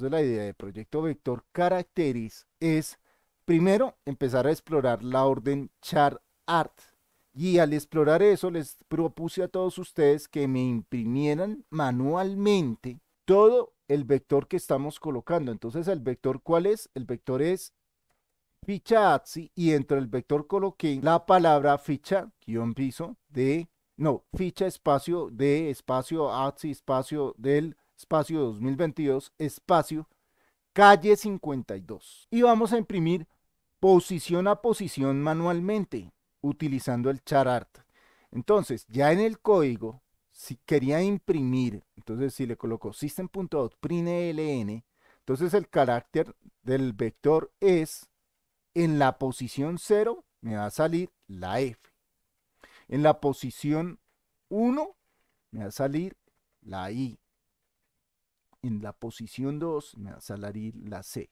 de la idea de Proyecto Vector Caracteris es, primero, empezar a explorar la orden char art. Y al explorar eso, les propuse a todos ustedes que me imprimieran manualmente todo el vector que estamos colocando. Entonces, ¿el vector cuál es? El vector es ficha ATSI y entre el vector coloqué la palabra ficha guión piso de, no, ficha espacio de espacio ATSI espacio del espacio 2022, espacio, calle 52. Y vamos a imprimir posición a posición manualmente, utilizando el charart. Entonces, ya en el código, si quería imprimir, entonces si le coloco system.out.println, entonces el carácter del vector es en la posición 0 me va a salir la F. En la posición 1 me va a salir la I en la posición 2 me va a salir la C.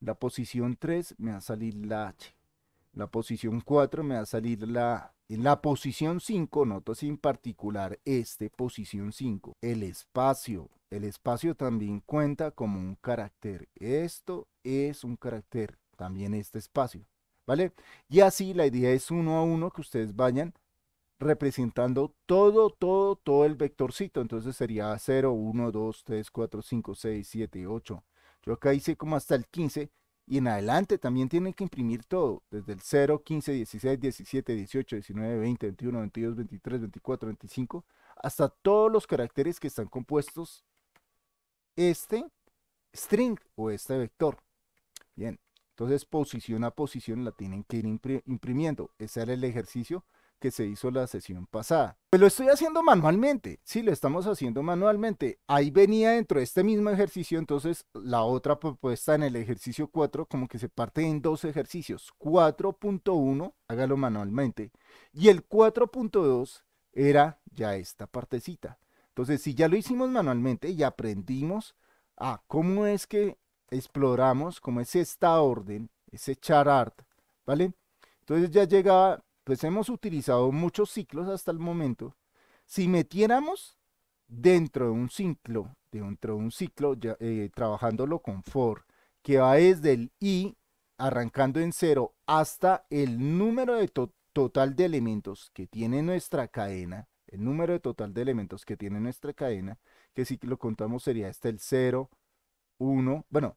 La posición 3 me va a salir la H. La posición 4 me va a salir la A. En la posición 5, noto sin en particular este posición 5, el espacio. El espacio también cuenta como un carácter. Esto es un carácter, también este espacio. ¿Vale? Y así la idea es uno a uno que ustedes vayan representando todo, todo, todo el vectorcito. Entonces sería 0, 1, 2, 3, 4, 5, 6, 7, 8. Yo acá hice como hasta el 15 y en adelante también tienen que imprimir todo, desde el 0, 15, 16, 17, 18, 19, 20, 21, 22, 23, 24, 25, hasta todos los caracteres que están compuestos este string o este vector. Bien, entonces posición a posición la tienen que ir imprimiendo. Ese era el ejercicio que se hizo la sesión pasada. pero pues lo estoy haciendo manualmente, sí, lo estamos haciendo manualmente. Ahí venía dentro de este mismo ejercicio, entonces la otra propuesta en el ejercicio 4, como que se parte en dos ejercicios. 4.1, hágalo manualmente. Y el 4.2 era ya esta partecita. Entonces, si ya lo hicimos manualmente y aprendimos a ah, cómo es que exploramos, cómo es esta orden, ese chart art, ¿vale? Entonces ya llegaba pues hemos utilizado muchos ciclos hasta el momento. Si metiéramos dentro de un ciclo, dentro de un ciclo, eh, trabajándolo con for, que va desde el i, arrancando en cero, hasta el número de total de elementos que tiene nuestra cadena, el número de total de elementos que tiene nuestra cadena, que si lo contamos sería este el 0, 1, bueno,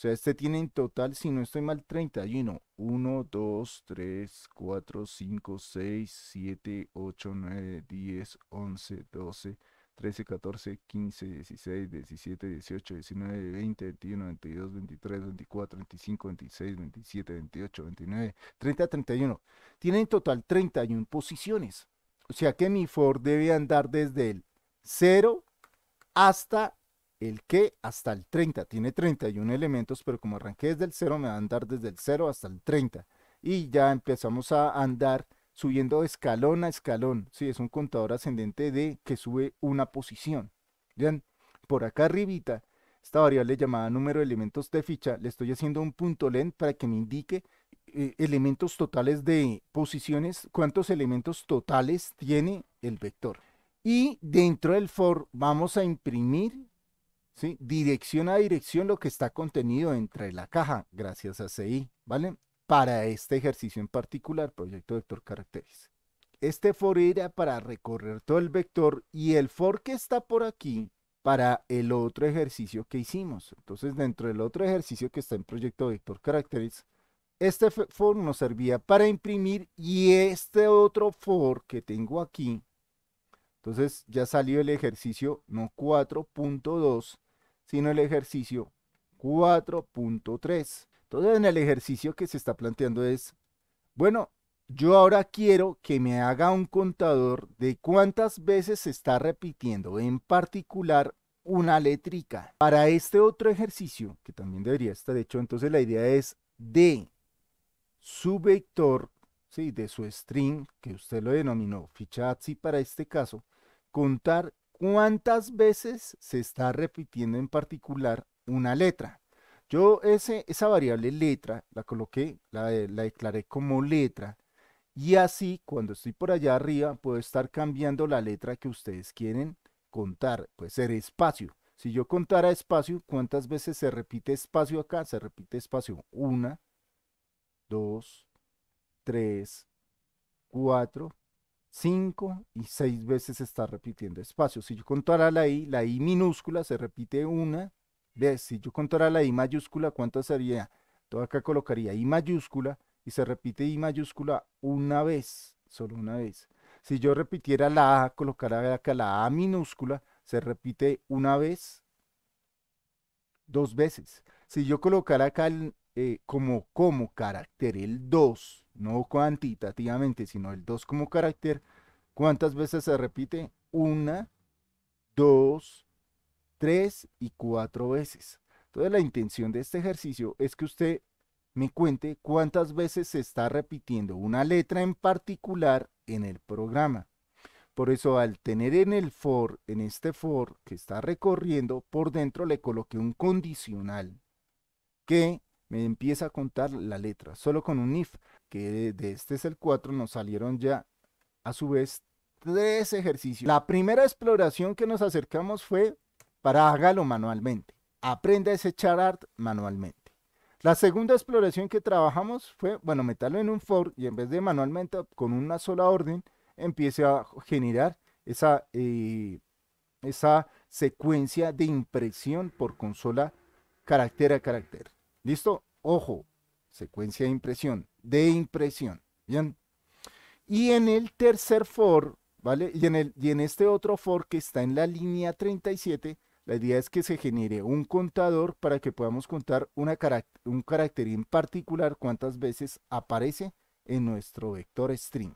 O sea, este tiene en total, si no estoy mal, 31. 1, 2, 3, 4, 5, 6, 7, 8, 9, 10, 11, 12, 13, 14, 15, 16, 17, 18, 19, 20, 21, 22, 23, 24, 25, 26, 27, 28, 29, 30, 31. Tiene en total 31 posiciones. O sea que mi Ford debe andar desde el 0 hasta el que hasta el 30. Tiene 31 elementos, pero como arranqué desde el 0, me va a andar desde el 0 hasta el 30. Y ya empezamos a andar subiendo escalón a escalón. Sí, es un contador ascendente de que sube una posición. Vean, por acá arribita, esta variable llamada número de elementos de ficha, le estoy haciendo un punto len para que me indique eh, elementos totales de posiciones, cuántos elementos totales tiene el vector. Y dentro del for vamos a imprimir dirección a dirección lo que está contenido entre la caja, gracias a CI, ¿vale? Para este ejercicio en particular, proyecto vector caracteres. Este for era para recorrer todo el vector y el for que está por aquí para el otro ejercicio que hicimos. Entonces, dentro del otro ejercicio que está en proyecto vector caracteres, este for nos servía para imprimir y este otro for que tengo aquí entonces ya salió el ejercicio no 4.2 sino el ejercicio 4.3. Entonces en el ejercicio que se está planteando es, bueno, yo ahora quiero que me haga un contador de cuántas veces se está repitiendo en particular una letrica. Para este otro ejercicio, que también debería estar hecho, entonces la idea es de su vector, ¿sí? de su string, que usted lo denominó ficha ATSI para este caso, contar cuántas veces se está repitiendo en particular una letra. Yo ese, esa variable letra la coloqué, la, la declaré como letra. Y así, cuando estoy por allá arriba, puedo estar cambiando la letra que ustedes quieren contar. Puede ser espacio. Si yo contara espacio, ¿cuántas veces se repite espacio acá? Se repite espacio. Una, dos, tres, cuatro, 5 y seis veces está repitiendo espacio. Si yo contara la I, la I minúscula se repite una vez. Si yo contara la I mayúscula, ¿cuánto sería? Todo acá colocaría I mayúscula y se repite I mayúscula una vez, solo una vez. Si yo repitiera la A, colocara acá la A minúscula, se repite una vez, dos veces. Si yo colocara acá eh, como, como carácter el 2, no cuantitativamente, sino el 2 como carácter, ¿cuántas veces se repite? Una, dos, tres y cuatro veces. Entonces la intención de este ejercicio es que usted me cuente cuántas veces se está repitiendo una letra en particular en el programa. Por eso al tener en el for, en este for que está recorriendo, por dentro le coloqué un condicional que me empieza a contar la letra, solo con un if, que de este es el 4 nos salieron ya a su vez tres ejercicios. La primera exploración que nos acercamos fue para hágalo manualmente, aprenda a ese art manualmente. La segunda exploración que trabajamos fue, bueno, meterlo en un for y en vez de manualmente con una sola orden, empiece a generar esa, eh, esa secuencia de impresión por consola carácter a carácter. ¿Listo? Ojo, secuencia de impresión, de impresión. Bien. Y en el tercer for, ¿vale? Y en, el, y en este otro for que está en la línea 37, la idea es que se genere un contador para que podamos contar un carácter en particular cuántas veces aparece en nuestro vector string.